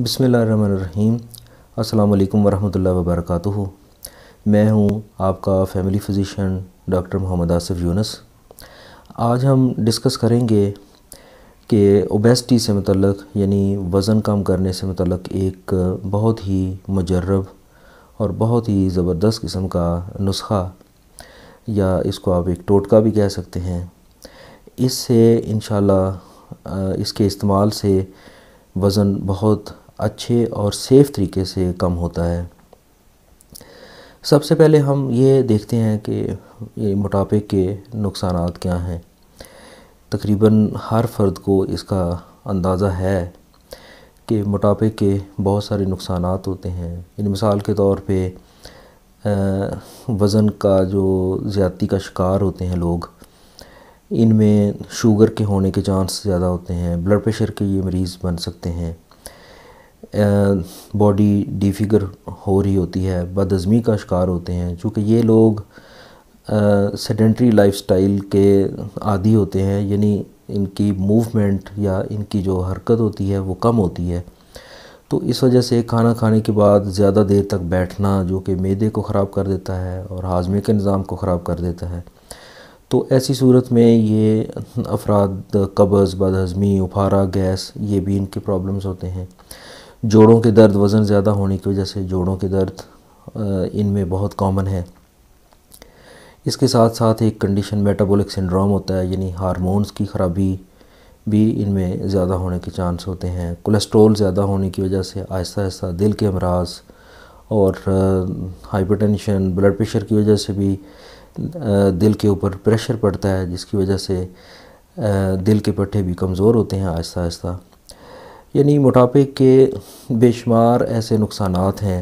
बसमीम अल्लाम वरहमल वबरक मैं हूं आपका family physician doctor Mohammad Asaf Younus आज हम डिस्कस करेंगे कि ओबेसटी से मतलब यानी वज़न कम करने से मतलब एक बहुत ही मजरब और बहुत ही ज़बरदस्त किस्म का नुस्खा या इसको आप एक टोटका भी कह सकते हैं इससे इन इसके इस्तेमाल से वज़न बहुत अच्छे और सेफ़ तरीके से कम होता है सबसे पहले हम ये देखते हैं कि ये मोटापे के नुकसान क्या हैं तकरीबन हर फर्द को इसका अंदाज़ा है कि मोटापे के बहुत सारे नुकसान होते हैं इन मिसाल के तौर पे वज़न का जो ज़्यादती का शिकार होते हैं लोग इनमें शुगर के होने के चांस ज़्यादा होते हैं ब्लड प्रेशर के ये मरीज़ बन सकते हैं बॉडी डिफिगर हो रही होती है बदज़मी का शिकार होते हैं चूँकि ये लोग सेडेंट्री लाइफस्टाइल के आदि होते हैं यानी इनकी मूवमेंट या इनकी जो हरकत होती है वो कम होती है तो इस वजह से खाना खाने के बाद ज़्यादा देर तक बैठना जो कि मैदे को ख़राब कर देता है और हाजमे के निज़ाम को ख़राब कर देता है तो ऐसी सूरत में ये अफराद कब्ज़ बदहज़मी उफारा गैस ये भी इनके प्रॉब्लम्स होते हैं जोड़ों के दर्द वज़न ज़्यादा होने की वजह से जोड़ों के दर्द इनमें बहुत कॉमन है इसके साथ साथ एक कंडीशन मेटाबॉलिक सिंड्रोम होता है यानी हारमोनस की खराबी भी इनमें ज़्यादा होने के चांस होते हैं कोलेस्ट्रोल ज़्यादा होने की वजह से आहिस्ता आहिस्ता दिल के अमराज और हाइपरटेंशन ब्लड प्रेशर की वजह से भी दिल के ऊपर प्रेशर पड़ता है जिसकी वजह से दिल के पट्टे भी कमज़ोर होते हैं आहिस्ता आहिस्ता यानी मोटापे के बेशुमार ऐसे नुकसान हैं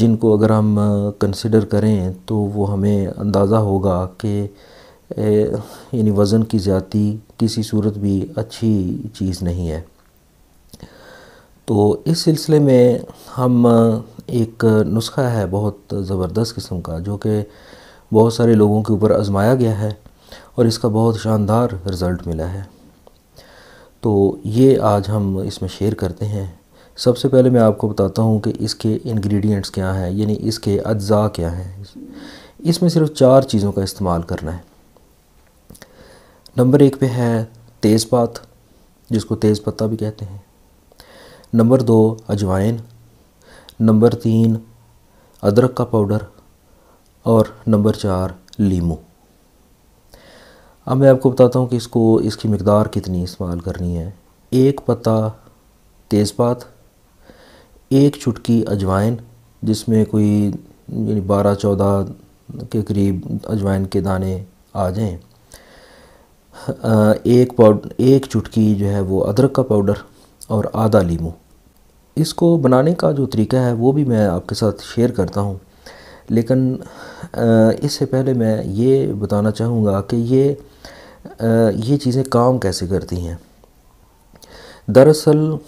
जिनको अगर हम कंसिडर करें तो वो हमें अंदाज़ा होगा कि यानी वज़न की ज़्यादा किसी सूरत भी अच्छी चीज़ नहीं है तो इस सिलसिले में हम एक नुस्खा है बहुत ज़बरदस्त किस्म का जो कि बहुत सारे लोगों के ऊपर आजमाया गया है और इसका बहुत शानदार रिज़ल्ट मिला है तो ये आज हम इसमें शेयर करते हैं सबसे पहले मैं आपको बताता हूँ कि इसके इंग्रेडिएंट्स क्या हैं यानी इसके अज्जा क्या हैं इसमें सिर्फ चार चीज़ों का इस्तेमाल करना है नंबर एक पे है तेज़पात जिसको तेज़पत्ता भी कहते हैं नंबर दो अजवाइन नंबर तीन अदरक का पाउडर और नंबर चार लीमू अब मैं आपको बताता हूँ कि इसको इसकी मकदार कितनी इस्तेमाल करनी है एक पत्ता तेज़पात एक चुटकी अजवाइन जिसमें कोई यानी बारह चौदह के करीब अजवाइन के दाने आ जाएं एक पाउड एक चुटकी जो है वो अदरक का पाउडर और आधा लीमू इसको बनाने का जो तरीका है वो भी मैं आपके साथ शेयर करता हूँ लेकिन इससे पहले मैं ये बताना चाहूँगा कि ये ये चीज़ें काम कैसे करती हैं दरअसल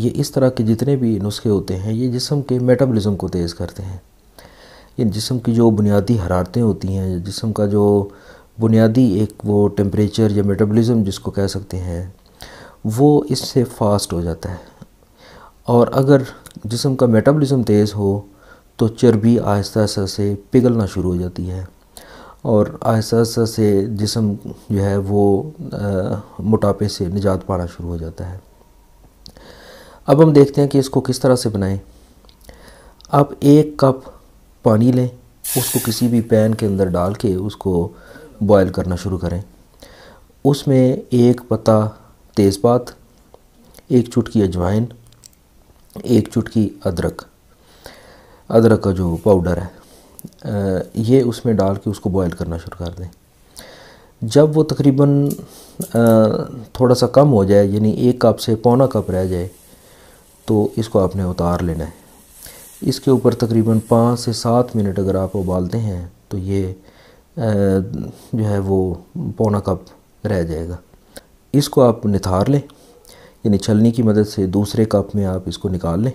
ये इस तरह के जितने भी नुस्खे होते हैं ये जिसम के मेटाबॉलिज्म को तेज़ करते हैं ये जिसम की जो बुनियादी हरारतें होती हैं जिसम का जो बुनियादी एक वो टेम्परेचर या मेटाबॉलिज्म जिसको कह सकते हैं वो इससे फास्ट हो जाता है और अगर जिसम का मेटाबॉलिज्म तेज़ हो तो चर्बी आहिस्ता आहिस्ता से पिघलना शुरू हो जाती है और आहिस्ता आहिस्ता से जिसम जो है वो आ, मोटापे से निजात पाना शुरू हो जाता है अब हम देखते हैं कि इसको किस तरह से बनाएं आप एक कप पानी लें उसको किसी भी पैन के अंदर डाल के उसको बॉयल करना शुरू करें उसमें एक पत्ता तेज़पात एक चुटकी अजवाइन एक चुटकी अदरक अदरक का जो पाउडर है ये उसमें डाल के उसको बॉयल करना शुरू कर दें जब वो तकरीबन थोड़ा सा कम हो जाए यानी एक कप से पौना कप रह जाए तो इसको आपने उतार लेना है इसके ऊपर तकरीबन पाँच से सात मिनट अगर आप उबालते हैं तो ये जो है वो पौना कप रह जाएगा इसको आप निथार लें यानी छलनी की मदद से दूसरे कप में आप इसको निकाल लें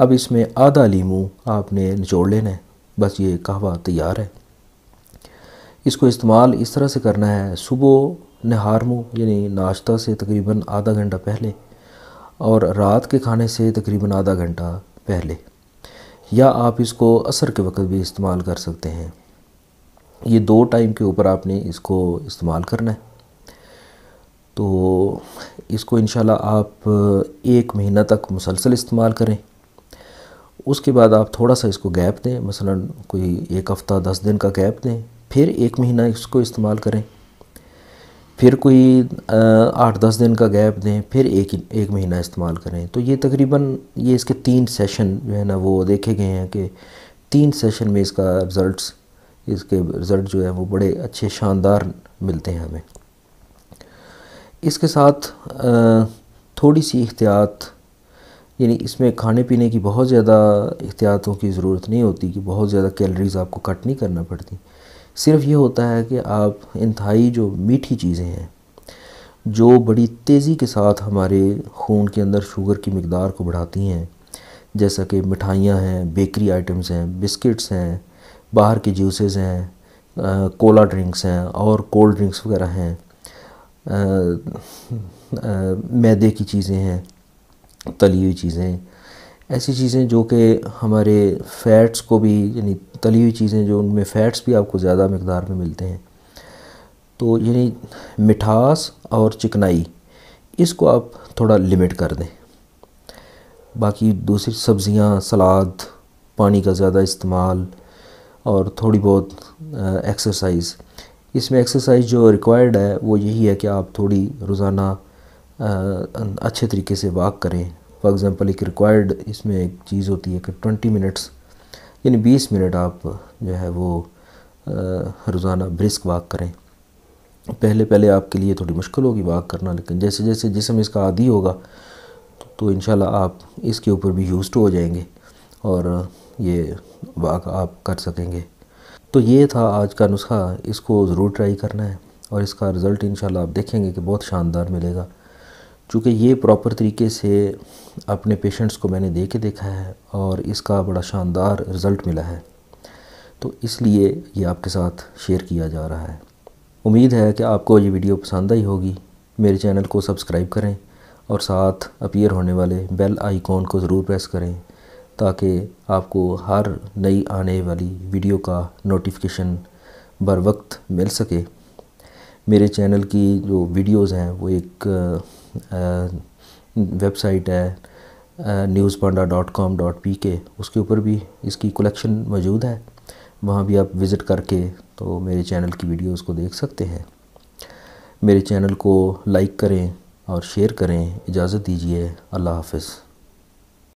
अब इसमें आधा लीमू आपने निचोड़ लेना है बस ये कहवा तैयार है इसको इस्तेमाल इस तरह से करना है सुबह मुँह यानी नाश्ता से तकरीबन आधा घंटा पहले और रात के खाने से तकरीबन आधा घंटा पहले या आप इसको असर के वक्त भी इस्तेमाल कर सकते हैं ये दो टाइम के ऊपर आपने इसको इस्तेमाल करना है तो इसको इन आप एक महीना तक मुसलसल इस्तेमाल करें उसके बाद आप थोड़ा सा इसको गैप दें मसलन कोई एक हफ़्ता दस दिन का गैप दें फिर एक महीना इसको इस्तेमाल करें फिर कोई आठ दस दिन का गैप दें फिर एक एक महीना इस्तेमाल करें तो ये तकरीबन ये इसके तीन सेशन जो है ना वो देखे गए हैं कि तीन सेशन में इसका रिज़ल्ट इसके रिज़ल्ट जो है वो बड़े अच्छे शानदार मिलते हैं हमें इसके साथ थोड़ी सी एहतियात यानी इसमें खाने पीने की बहुत ज़्यादा एहतियातों की ज़रूरत नहीं होती कि बहुत ज़्यादा कैलरीज़ आपको कट नहीं करना पड़ती सिर्फ ये होता है कि आप इंतहाई जो मीठी चीज़ें हैं जो बड़ी तेज़ी के साथ हमारे खून के अंदर शुगर की मकदार को बढ़ाती हैं जैसा कि मिठाइयाँ हैं बेकरी आइटम्स हैं बिस्किट्स हैं बाहर के जूसेस हैं आ, कोला ड्रिंक्स हैं और कोल्ड ड्रिंक्स वगैरह हैं मैदे की चीज़ें हैं तली हुई चीज़ें ऐसी चीज़ें जो कि हमारे फैट्स को भी यानी तली हुई चीज़ें जो उनमें फ़ैट्स भी आपको ज़्यादा मकदार में मिलते हैं तो यानी मिठास और चिकनाई इसको आप थोड़ा लिमिट कर दें बाकी दूसरी सब्ज़ियाँ सलाद पानी का ज़्यादा इस्तेमाल और थोड़ी बहुत एक्सरसाइज इसमें एक्सरसाइज जो रिक्वायर्ड है वो यही है कि आप थोड़ी रोज़ाना अच्छे तरीके से वाक करें फॉर एग्ज़ाम्पल एक रिक्वायर्ड इसमें एक चीज़ होती है कि ट्वेंटी मिनट्स यानी बीस मिनट आप जो है वो रोज़ाना ब्रिस्क वाक करें पहले पहले आपके लिए थोड़ी मुश्किल होगी वाक करना लेकिन जैसे जैसे जिसम इसका आदि होगा तो इन आप इसके ऊपर भी यूज हो जाएंगे और ये वाक आप कर सकेंगे तो ये था आज का नुस्खा इसको ज़रूर ट्राई करना है और इसका रिज़ल्ट इन आप देखेंगे कि बहुत शानदार मिलेगा चूँकि ये प्रॉपर तरीके से अपने पेशेंट्स को मैंने दे के देखा है और इसका बड़ा शानदार रिज़ल्ट मिला है तो इसलिए ये आपके साथ शेयर किया जा रहा है उम्मीद है कि आपको ये वीडियो पसंद आई होगी मेरे चैनल को सब्सक्राइब करें और साथ अपीयर होने वाले बेल आइकॉन को ज़रूर प्रेस करें ताकि आपको हर नई आने वाली वीडियो का नोटिफिकेशन बर वक्त मिल सके मेरे चैनल की जो वीडियोस हैं वो एक वेबसाइट है News Panda dot com dot P K उसके ऊपर भी इसकी कलेक्शन मौजूद है वहाँ भी आप विज़िट करके तो मेरे चैनल की वीडियोस को देख सकते हैं मेरे चैनल को लाइक करें और शेयर करें इजाज़त दीजिए अल्लाह हाफिज़